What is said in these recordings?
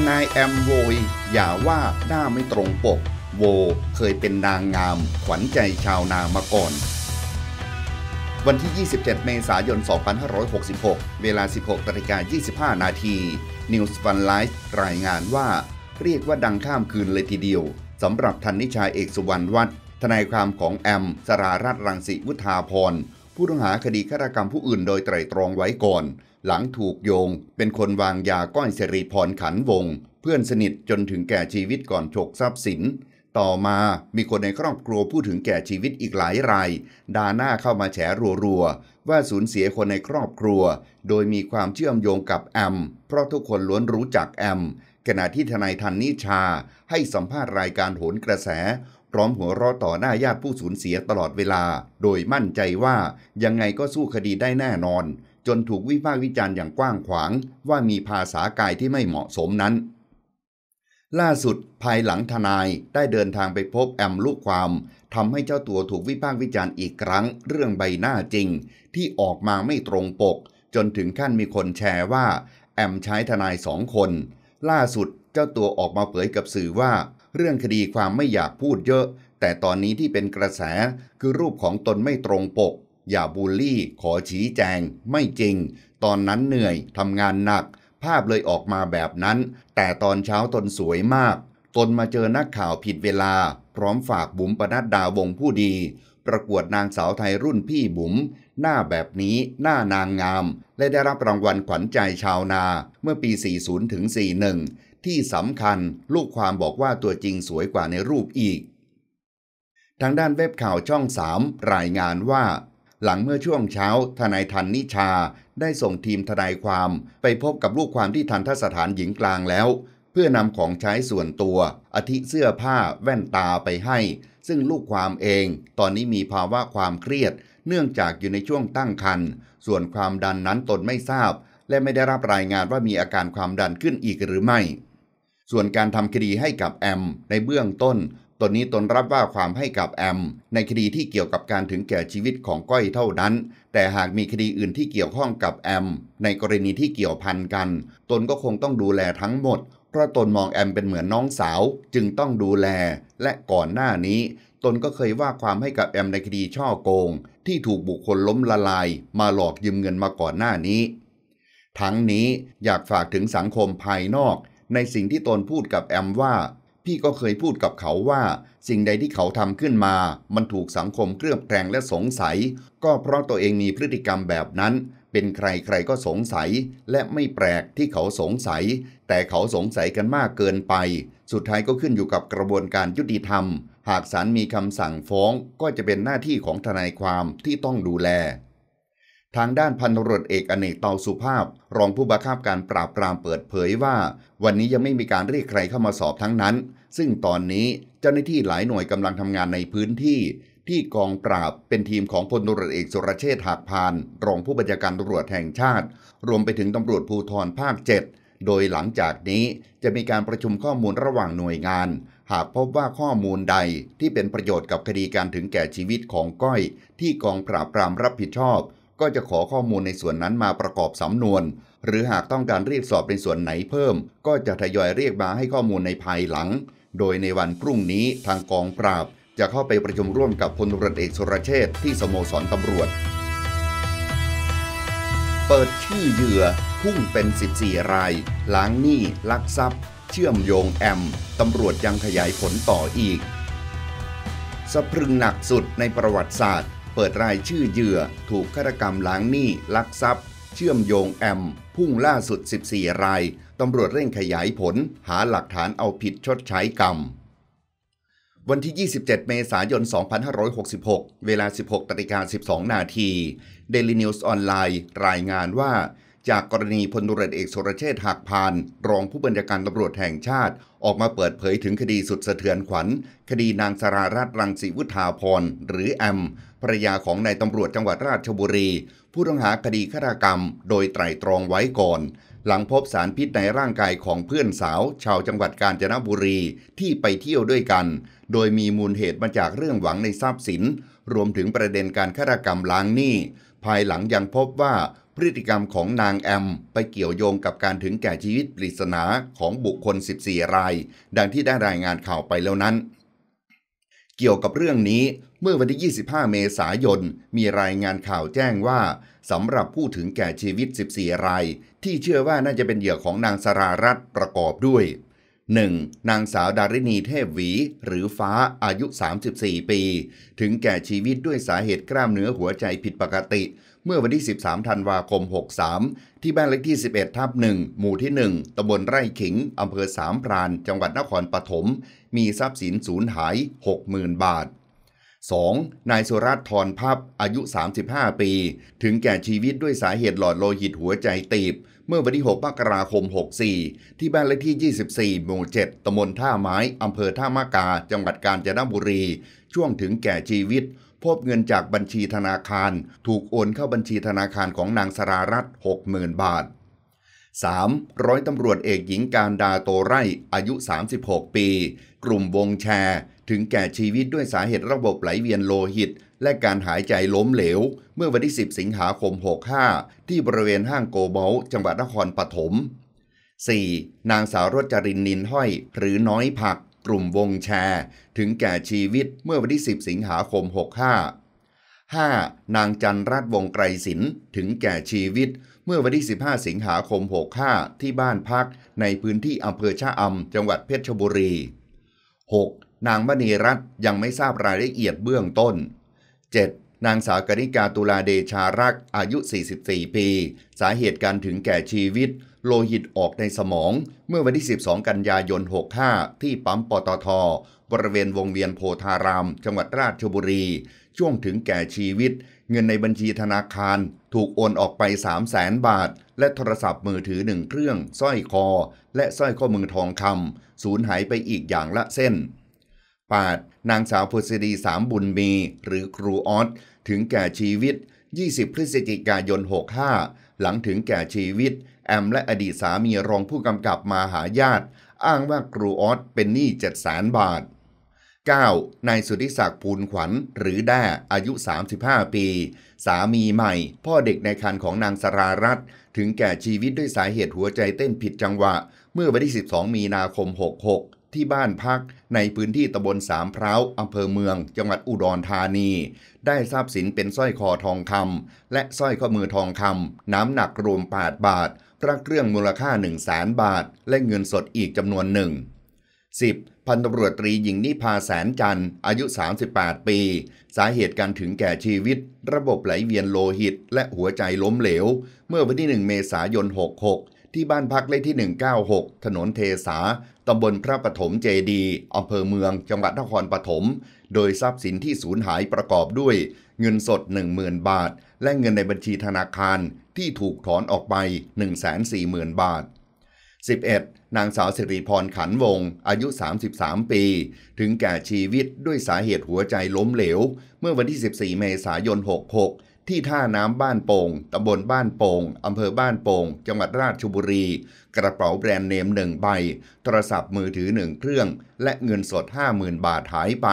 ทนายแอมโวยอย่าว่า หน้าไม่ตรงปก โว เคยเป็นนางงาม ขวัญใจชาวนามาก่อน วันที่ 27 เมษายน 2566 เวลา 16นาิกา25 นาทีนิวส์ฟันไลฟ์รายงานว่า เรียกว่าดังข้ามคืนเลยทีเดียวสำหรับนนิชาเอกสุวรรณวัฒน์ทนายความของแอม สรารัตรังสิ วุฒาพรผู้ต้องหาคดีฆาตกรรมผู้อื่นโดยไตรตรองไว้ก่อน หลังถูกโยง เป็นคนวางยาก้อยสิริพรขันวงเพื่อนสนิทจนถึงแก่ชีวิตก่อนฉกทรัพย์สิน ต่อมา มีคนในครอบครัวพูดถึงแก่ชีวิตอีกหลายราย ดาหน้าเข้ามาแฉรัวๆ ว่าสูญเสียคนในครอบครัว โดยมีความเชื่อมโยงกับแอม เพราะทุกคนล้วนรู้จักแอม ขณะที่ทนายทันนิชาให้สัมภาษณ์รายการโหนกระแสร้อมหัวเราะต่อหน้าญาติผู้สูญเสียตลอดเวลา โดยมั่นใจว่ายังไงก็สู้คดีได้แน่นอน จนถูกวิพากษ์วิจารณ์อย่างกว้างขวาง ว่ามีภาษากายที่ไม่เหมาะสมนั้น ล่าสุดภายหลังทนายได้เดินทางไปพบแอมลูกความทำให้เจ้าตัวถูกวิพากษ์วิจารณ์อีกครั้ง เรื่องใบหน้าจริง ที่ออกมาไม่ตรงปก จนถึงขั้นมีคนแชร์ว่า แอมใช้ทนายสองคน ล่าสุดเจ้าตัวออกมาเผยกับสื่อว่าเรื่องคดีความไม่อยากพูดเยอะ แต่ตอนนี้ที่เป็นกระแสคือรูปของตนไม่ตรงปก อย่าบูลลี่ ขอชี้แจง ไม่จริง ตอนนั้นเหนื่อยทำงานหนัก ภาพเลยออกมาแบบนั้น แต่ตอนเช้าตนสวยมาก ตนมาเจอนักข่าวผิดเวลา พร้อมฝากบุ๋มปนัดดาวงผู้ดี ประกวดนางสาวไทยรุ่นพี่บุ๋มหน้าแบบนี้ หน้านางงาม และได้รับรางวัลขวัญใจชาวนาเมื่อปี 40ถึง41ที่สำคัญ ลูกความบอกว่าตัวจริงสวยกว่าในรูปอีก ทางด้านเว็บข่าวช่อง 3 รายงานว่า หลังเมื่อช่วงเช้า ทนายทันนิชา ได้ส่งทีมทนายความ ไปพบกับลูกความที่ทันทสถานหญิงกลางแล้ว เพื่อนำของใช้ส่วนตัวอาทิเสื้อผ้า แว่นตาไปให้ ซึ่งลูกความเอง ตอนนี้มีภาวะความเครียด เนื่องจากอยู่ในช่วงตั้งครรภ์ส่วนความดันนั้นตนไม่ทราบ และไม่ได้รับรายงานว่ามีอาการความดันขึ้นอีกหรือไม่ส่วนการทำคดีให้กับแอมในเบื้องต้น ตนนี้ตนรับว่าความให้กับแอมในคดีที่เกี่ยวกับการถึงแก่ชีวิตของก้อยเท่านั้น แต่หากมีคดีอื่นที่เกี่ยวข้องกับแอมในกรณีที่เกี่ยวพันกัน ตนก็คงต้องดูแลทั้งหมด เพราะตนมองแอมเป็นเหมือนน้องสาว จึงต้องดูแล และก่อนหน้านี้ ตนก็เคยว่าความให้กับแอมในคดีช่อโกง ที่ถูกบุคคลล้มละลาย มาหลอกยืมเงินมาก่อนหน้านี้ ทั้งนี้อยากฝากถึงสังคมภายนอกในสิ่งที่ตนพูดกับแอมว่า พี่ก็เคยพูดกับเขาว่า สิ่งใดที่เขาทำขึ้นมา มันถูกสังคมเครือบแคลงและสงสัย ก็เพราะตัวเองมีพฤติกรรมแบบนั้น เป็นใครใครก็สงสัยและไม่แปลกที่เขาสงสัย แต่เขาสงสัยกันมากเกินไป สุดท้ายก็ขึ้นอยู่กับกระบวนการยุติธรรม หากศาลมีคำสั่งฟ้องก็จะเป็นหน้าที่ของทนายความที่ต้องดูแลทางด้านพันตรวจเอกอเนกเตาสุภาพ รองผู้บังคับการปราบปรามเปิดเผยว่า วันนี้ยังไม่มีการเรียกใครเข้ามาสอบทั้งนั้น ซึ่งตอนนี้เจ้าหน้าที่หลายหน่วยกำลังทำงานในพื้นที่ ที่กองปราบเป็นทีมของพลตรวจเอกสุรเชษฐ์หักพานรองผู้บัญชาการตำรวจแห่งชาติ รวมไปถึงตำรวจภูธรภาค 7 โดยหลังจากนี้จะมีการประชุมข้อมูลระหว่างหน่วยงาน หากพบว่าข้อมูลใดที่เป็นประโยชน์กับคดีการถึงแก่ชีวิตของก้อย ที่กองปราบปรามรับผิดชอบก็จะขอข้อมูลในส่วนนั้นมาประกอบสำนวน หรือหากต้องการเรียกสอบในส่วนไหนเพิ่ม ก็จะทยอยเรียกมาให้ข้อมูลในภายหลัง โดยในวันพรุ่งนี้ทางกองปราบจะเข้าไปประชุมร่วมกับพลตรเอกสุรเชษที่สโมสรตำรวจ เปิดชื่อเหยื่อพุ่งเป็น 14 ราย ล้างหนี้ลักทรัพย์ เชื่อมโยงแอม ตำรวจยังขยายผลต่ออีกสะพรึงหนักสุดในประวัติศาสตร์เปิดรายชื่อเหยื่อ ถูกฆาตกรรมล้างหนี้ลักทรัพย์ เชื่อมโยงแอม พุ่งล่าสุด 14 ราย ตำรวจเร่งขยายผลหาหลักฐานเอาผิดชดใช้กรรม วันที่ 27 เมษายน 2566 เวลา 16ตริกา12นาที Daily News ออนไลน์ รายงานว่า จากกรณีพลตุรเอกสุรเชษฐ์หักพาน รองผู้บัญชาการตำรวจแห่งชาติออกมาเปิดเผยถึงคดีสุดสะเทือนขวัญ คดีนางสารารัตรังสีวุฒาพรหรือแอมรยาของนายตำรวจจังหวัดราชบุรีผู้ต้องหาคดีฆาตกรรม โดยไตรตรองไว้ก่อน หลังพบสารพิษในร่างกายของเพื่อนสาวชาวจังหวัดกาญจนบุรีที่ไปเที่ยวด้วยกัน โดยมีมูลเหตุมาจากเรื่องหวังในทรัพย์สิน รวมถึงประเด็นการฆาตกรรมล้างหนี้ ภายหลังยังพบว่า พฤติกรรมของนางแอม ไปเกี่ยวโยงกับการถึงแก่ชีวิตปริศนาของบุคคล 14 ราย ดังที่ได้รายงานข่าวไปแล้วนั้น เกี่ยวกับเรื่องนี้เมื่อวันที่ 25 เมษายน มีรายงานข่าวแจ้งว่าสำหรับผู้ถึงแก่ชีวิต 14 ราย ที่เชื่อว่าน่าจะเป็นเหยื่อของนางสรารัตประกอบด้วย 1. นางสาวดารินีเทพหวี หรือฟ้า อายุ 34 ปี ถึงแก่ชีวิตด้วยสาเหตุกล้ามเนื้อหัวใจผิดปกติ เมื่อวันที่ 13 ธันวาคม 63 ที่บ้านเลขที่ 11 ทับ 1 หมู่ที่ 1ตำบลไร่ขิงอำเภอสามพราน จังหวัดนครปฐม มีทรัพย์สินสูญหาย 60,000 บาท 2. นายสุรัตน์ทรพับอายุ 35 ปี ถึงแก่ชีวิตด้วยสาเหตุหลอดโลหิตหัวใจตีบ เมื่อวันที่ 6 มกราคม 64 ที่บ้านเลขที่ 24หมู่7ตำบลท่าไม้อำเภอท่ามากา จังหวัดกาญจนบุรี ช่วงถึงแก่ชีวิต พบเงินจากบัญชีธนาคาร ถูกโอนเข้าบัญชีธนาคารของนางสรารัตน์60,000 บาท 3. ร้อยตำรวจเอกหญิงการดาโตไร่ อายุ 36 ปี กลุ่มวงแชร์ถึงแก่ชีวิตด้วยสาเหตุระบบไหลเวียนโลหิต และการหายใจล้มเหลว เมื่อวันที่ 10 สิงหาคม 65 ที่บริเวณห้างโกเบลจังหวัดนครปฐม 4. นางสาวรจรินนินห้อย หรือน้อยผัก กลุ่มวงแชร์ถึงแก่ชีวิตเมื่อวันที่10 สิงหาคม 65 5. นางจันรัตวงไกรศิลป์ถึงแก่ชีวิตเมื่อวันที่ 15 สิงหาคม 65 ที่บ้านพักในพื้นที่อำเภอชะอำจังหวัดเพชรบุรี 6. นางมณีรัตน์ยังไม่ทราบรายละเอียดเบื้องต้น 7. นางสาวกนิกาตุลาเดชารักอายุ 44 ปี สาเหตุการถึงแก่ชีวิต โลหิตออกในสมอง เมื่อวันที่ 12 กันยายน 65 ที่ปั๊มปตท บริเวณวงเวียนโพธาราม จังหวัดราชบุรี ช่วงถึงแก่ชีวิต เงินในบัญชีธนาคารถูกโอนออกไป3 0 0แสนบาท และโทรศัพท์มือถือหนึ่งเครื่อง สร้อยคอ และสร้อยข้อมือทองคำสูญหายไปอีกอย่างละเส้น 8. นางสาวพลศดีสามบุญมี หรือครูออสถึงแก่ชีวิต 20 พฤศจิกายน 65 หลังถึงแก่ชีวิต แอมและอดีตสามีรองผู้กำกับมาหาญาติ อ้างว่าครูออสเป็นหนี้7 0 0 0นบาท 9. นายสุธิศักดิ์ภูลขวัญ หรือแด้อายุ 35 ปี สามีใหม่ พ่อเด็กในคันของนางสรารัตถึงแก่ชีวิตด้วยสาเหตุหัวใจเต้นผิดจังหวะ เมื่อวันที่ 12 มีนาคม66ที่บ้านพักในพื้นที่ตำบลสามพร้าวอำเภอเมือง จังหวัดอุดรธานี ได้ทราบสินเป็นสร้อยคอทองคำและสร้อยข้อมือทองคำ น้ำหนักรวม 8 บาทพระเครื่องมูลค่า1นึ่งแบาท และเงินสดอีกจำนวนหนึ่ง 10. พันตำรวจตรีหญิงนิพาแสนจันทร์อายุ 38 ปี สาเหตุการถึงแก่ชีวิต ระบบไหลเวียนโลหิต และหัวใจล้มเหลว เมื่อวันที่ 1 เมษายน66ที่บ้านพักเลขที่196ถนนเทสาตำบลพระปฐมเจดีอำเภอเมืองจังหวัดนครปฐม โดยทรัพย์สินที่สูญหายประกอบด้วยเงินสด 10,000 บาท และเงินในบัญชีธนาคารที่ถูกถอนออกไป 140,000 บาท 11. นางสาวสิริพรขันวง อายุ 33 ปี ถึงแก่ชีวิตด้วยสาเหตุหัวใจล้มเหลว เมื่อวันที่ 14 เมษายน 66ที่ท่าน้ำบ้านโป่ง ตำบลบ้านโป่ง อำเภอบ้านโป่ง จังหวัดราชบุรี กระเป๋าแบรนด์เนมหนึ่งใบ โทรศัพท์มือถือหนึ่งเครื่อง และเงินสด 50,000 บาทหายไป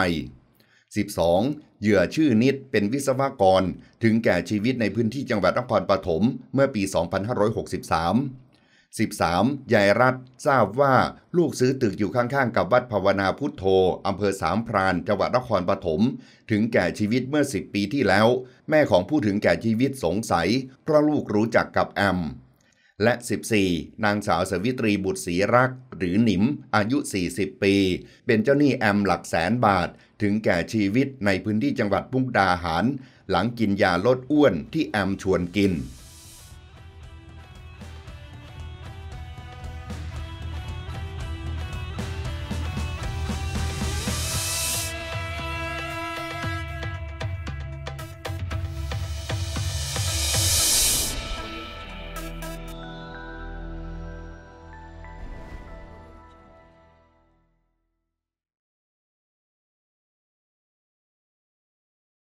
12. เหยื่อชื่อนิด เป็นวิศวกร ถึงแก่ชีวิตในพื้นที่จังหวัดนครปฐม เมื่อปี 2563 13. ยายรัฐทราบว่าลูกซื้อตึกอยู่ข้างๆกับวัดภาวนาพุทโธอำเภอสามพรานจังหวัดนครปฐมถึงแก่ชีวิตเมื่อ 10 ปีที่แล้ว แม่ของผู้ถึงแก่ชีวิตสงสัยเพราะลูกรู้จักกับแอม และ 14. นางสาวสวิตรีบุตรศรีรัก หรือหนิม อายุ 40 ปี เป็นเจ้าหนี้แอมหลักแสนบาท ถึงแก่ชีวิตในพื้นที่จังหวัดพุงดาหารหลังกินยาลดอ้วนที่แอมชวนกิน